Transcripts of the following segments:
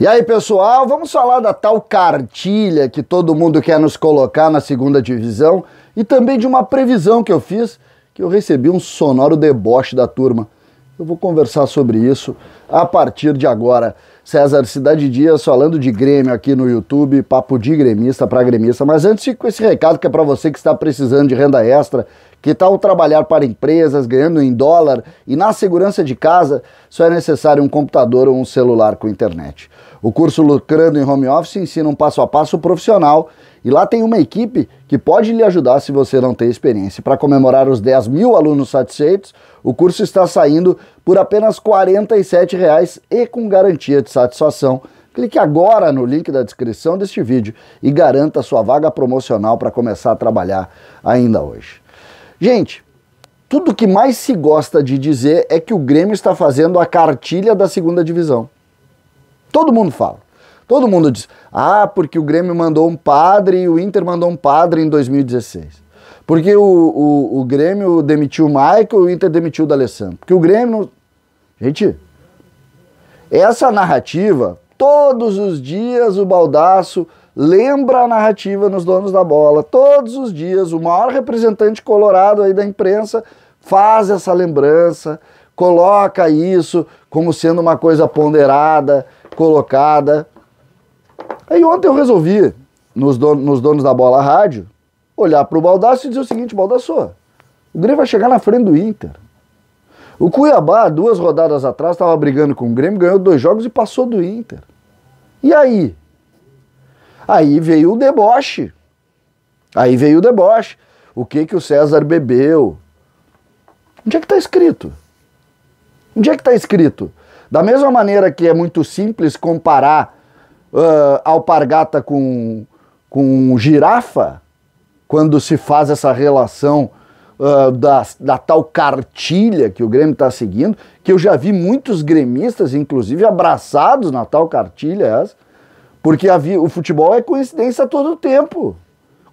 E aí, pessoal, vamos falar da tal cartilha que todo mundo quer nos colocar na segunda divisão e também de uma previsão que eu fiz, que eu recebi um sonoro deboche da turma. Eu vou conversar sobre isso a partir de agora. César Cidade Dias falando de Grêmio aqui no YouTube, papo de gremista para gremista. Mas antes, com esse recado que é para você que está precisando de renda extra, que tal trabalhar para empresas ganhando em dólar e na segurança de casa só é necessário um computador ou um celular com internet? O curso Lucrando em Home Office ensina um passo a passo profissional e lá tem uma equipe que pode lhe ajudar se você não tem experiência. Para comemorar os 10 mil alunos satisfeitos, o curso está saindo por apenas R$ 47,00 e com garantia de satisfação. Clique agora no link da descrição deste vídeo e garanta sua vaga promocional para começar a trabalhar ainda hoje. Gente, tudo que mais se gosta de dizer é que o Grêmio está fazendo a cartilha da segunda divisão. Todo mundo fala. Todo mundo diz: ah, porque o Grêmio mandou um padre e o Inter mandou um padre em 2016. Porque o, o, o Grêmio demitiu o Michael e o Inter demitiu o D'Alessandro. Porque o Grêmio. Gente, essa narrativa, todos os dias o baldaço lembra a narrativa nos donos da bola. Todos os dias, o maior representante colorado aí da imprensa faz essa lembrança, coloca isso como sendo uma coisa ponderada, colocada. Aí ontem eu resolvi, nos, donos, nos donos da bola rádio, olhar para o Baldaço e dizer o seguinte, Baldaço, o Grêmio vai chegar na frente do Inter. O Cuiabá, duas rodadas atrás, estava brigando com o Grêmio, ganhou dois jogos e passou do Inter. E aí? Aí veio o deboche. Aí veio o deboche. O que que o César bebeu? Onde é que está escrito? Onde é que está escrito? Da mesma maneira que é muito simples comparar uh, alpargata com, com girafa, quando se faz essa relação uh, da, da tal cartilha que o Grêmio está seguindo, que eu já vi muitos gremistas, inclusive, abraçados na tal cartilha essa, porque o futebol é coincidência todo o tempo.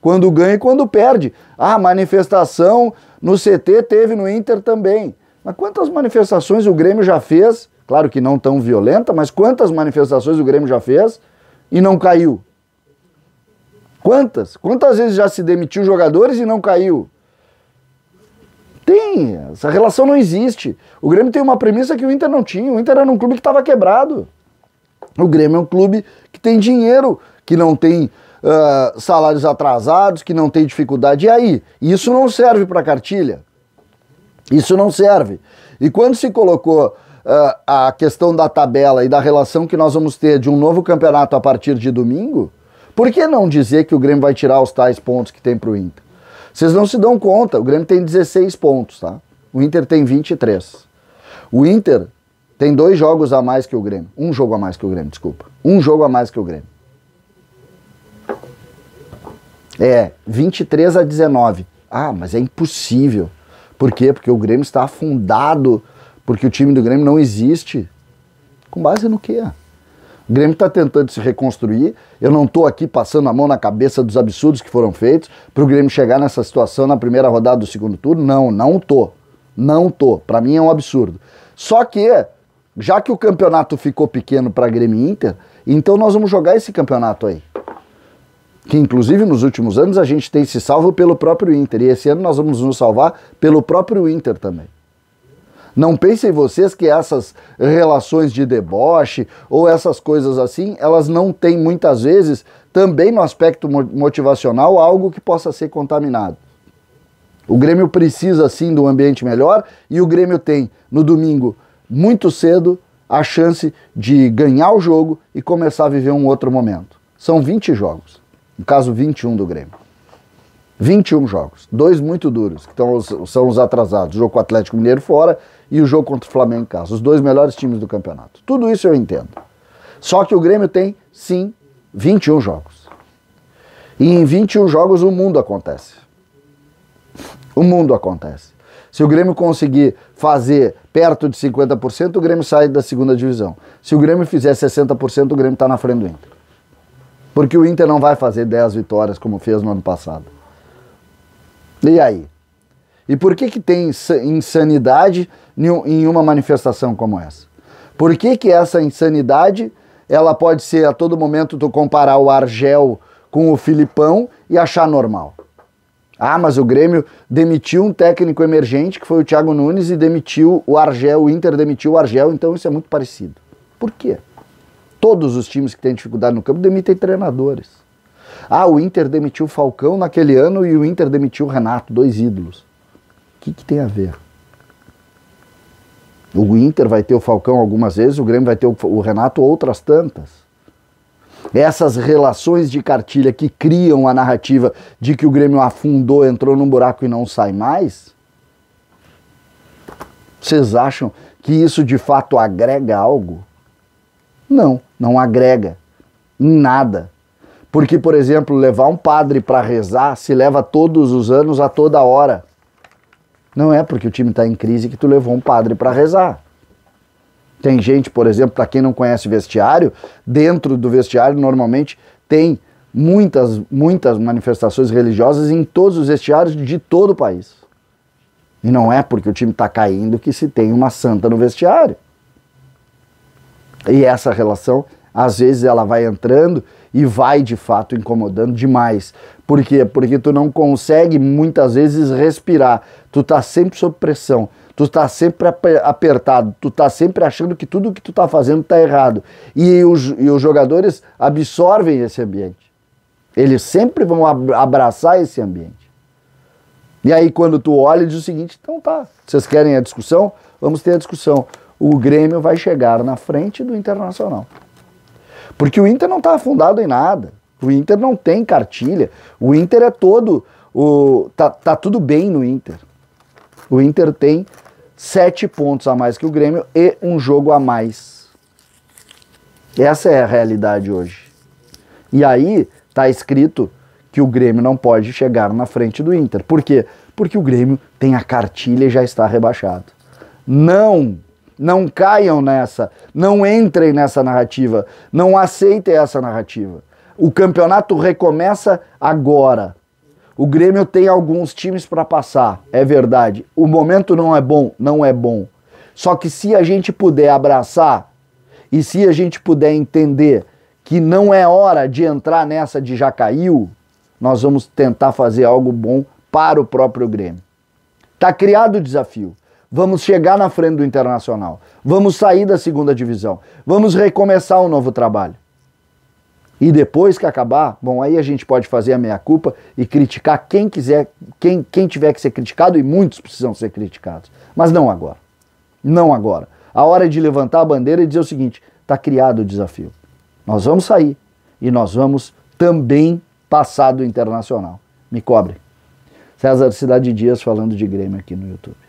Quando ganha e quando perde. Ah, manifestação no CT teve no Inter também. Mas quantas manifestações o Grêmio já fez? Claro que não tão violenta, mas quantas manifestações o Grêmio já fez e não caiu? Quantas? Quantas vezes já se demitiu jogadores e não caiu? Tem, essa relação não existe. O Grêmio tem uma premissa que o Inter não tinha. O Inter era um clube que estava quebrado. O Grêmio é um clube que tem dinheiro, que não tem uh, salários atrasados, que não tem dificuldade. E aí? Isso não serve para cartilha. Isso não serve. E quando se colocou uh, a questão da tabela e da relação que nós vamos ter de um novo campeonato a partir de domingo, por que não dizer que o Grêmio vai tirar os tais pontos que tem para o Inter? Vocês não se dão conta, o Grêmio tem 16 pontos, tá? O Inter tem 23. O Inter tem dois jogos a mais que o Grêmio. Um jogo a mais que o Grêmio, desculpa. Um jogo a mais que o Grêmio. É, 23 a 19. Ah, mas é impossível. Por quê? Porque o Grêmio está afundado, porque o time do Grêmio não existe. Com base no quê? O Grêmio está tentando se reconstruir. Eu não estou aqui passando a mão na cabeça dos absurdos que foram feitos para o Grêmio chegar nessa situação na primeira rodada do segundo turno. Não, não tô. Não tô. Para mim é um absurdo. Só que já que o campeonato ficou pequeno para Grêmio e Inter, então nós vamos jogar esse campeonato aí. Que inclusive nos últimos anos a gente tem se salvo pelo próprio Inter. E esse ano nós vamos nos salvar pelo próprio Inter também. Não pensem vocês que essas relações de deboche ou essas coisas assim, elas não têm muitas vezes também no aspecto motivacional algo que possa ser contaminado. O Grêmio precisa sim de um ambiente melhor e o Grêmio tem no domingo muito cedo a chance de ganhar o jogo e começar a viver um outro momento. São 20 jogos, no caso 21 do Grêmio. 21 jogos, dois muito duros, que tão, são os atrasados, o jogo com o Atlético Mineiro fora e o jogo contra o Flamengo em casa, os dois melhores times do campeonato. Tudo isso eu entendo. Só que o Grêmio tem, sim, 21 jogos. E em 21 jogos o mundo acontece. O mundo acontece. Se o Grêmio conseguir fazer perto de 50%, o Grêmio sai da segunda divisão. Se o Grêmio fizer 60%, o Grêmio está na frente do Inter. Porque o Inter não vai fazer 10 vitórias como fez no ano passado. E aí? E por que, que tem insanidade em uma manifestação como essa? Por que, que essa insanidade ela pode ser a todo momento tu comparar o Argel com o Filipão e achar normal? Ah, mas o Grêmio demitiu um técnico emergente, que foi o Thiago Nunes, e demitiu o Argel, o Inter demitiu o Argel, então isso é muito parecido. Por quê? Todos os times que têm dificuldade no campo demitem treinadores. Ah, o Inter demitiu o Falcão naquele ano e o Inter demitiu o Renato, dois ídolos. O que, que tem a ver? O Inter vai ter o Falcão algumas vezes, o Grêmio vai ter o Renato outras tantas essas relações de cartilha que criam a narrativa de que o Grêmio afundou, entrou num buraco e não sai mais? Vocês acham que isso de fato agrega algo? Não, não agrega em nada. Porque, por exemplo, levar um padre para rezar se leva todos os anos, a toda hora. Não é porque o time está em crise que tu levou um padre para rezar. Tem gente, por exemplo, para quem não conhece vestiário, dentro do vestiário normalmente tem muitas, muitas manifestações religiosas em todos os vestiários de todo o país. E não é porque o time está caindo que se tem uma santa no vestiário. E essa relação, às vezes, ela vai entrando e vai de fato incomodando demais. Por quê? Porque tu não consegue muitas vezes respirar. Tu tá sempre sob pressão tu tá sempre apertado, tu tá sempre achando que tudo que tu tá fazendo tá errado. E os, e os jogadores absorvem esse ambiente. Eles sempre vão abraçar esse ambiente. E aí quando tu olha diz o seguinte, então tá, vocês querem a discussão? Vamos ter a discussão. O Grêmio vai chegar na frente do Internacional. Porque o Inter não tá afundado em nada. O Inter não tem cartilha. O Inter é todo o tá, tá tudo bem no Inter. O Inter tem sete pontos a mais que o Grêmio e um jogo a mais. Essa é a realidade hoje. E aí está escrito que o Grêmio não pode chegar na frente do Inter. Por quê? Porque o Grêmio tem a cartilha e já está rebaixado. Não! Não caiam nessa, não entrem nessa narrativa, não aceitem essa narrativa. O campeonato recomeça agora. O Grêmio tem alguns times para passar, é verdade. O momento não é bom, não é bom. Só que se a gente puder abraçar e se a gente puder entender que não é hora de entrar nessa de já caiu, nós vamos tentar fazer algo bom para o próprio Grêmio. Tá criado o desafio. Vamos chegar na frente do Internacional. Vamos sair da segunda divisão. Vamos recomeçar um novo trabalho. E depois que acabar, bom, aí a gente pode fazer a meia-culpa e criticar quem quiser, quem, quem tiver que ser criticado, e muitos precisam ser criticados. Mas não agora. Não agora. A hora é de levantar a bandeira e dizer o seguinte: está criado o desafio. Nós vamos sair e nós vamos também passar do internacional. Me cobre. César Cidade Dias falando de Grêmio aqui no YouTube.